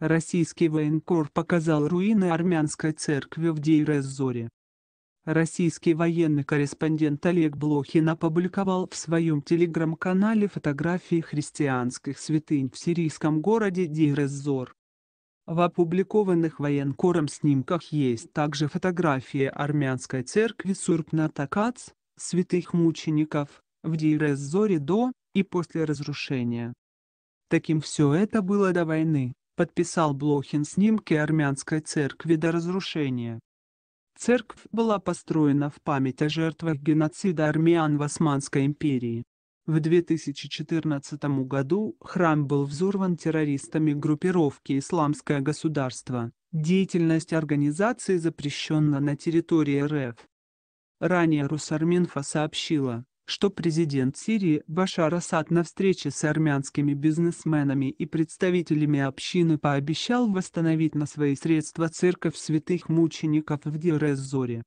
Российский военкор показал руины армянской церкви в дейр зоре Российский военный корреспондент Олег Блохин опубликовал в своем телеграм-канале фотографии христианских святынь в сирийском городе дейр зор В опубликованных военкором снимках есть также фотографии армянской церкви Сурпнатакац, святых мучеников, в дейр зоре до и после разрушения. Таким все это было до войны подписал Блохин снимки армянской церкви до разрушения. Церковь была построена в память о жертвах геноцида армян в Османской империи. В 2014 году храм был взорван террористами группировки «Исламское государство». Деятельность организации запрещена на территории РФ. Ранее Русарминфа сообщила, что президент Сирии Башар Асад на встрече с армянскими бизнесменами и представителями общины пообещал восстановить на свои средства церковь святых мучеников в дир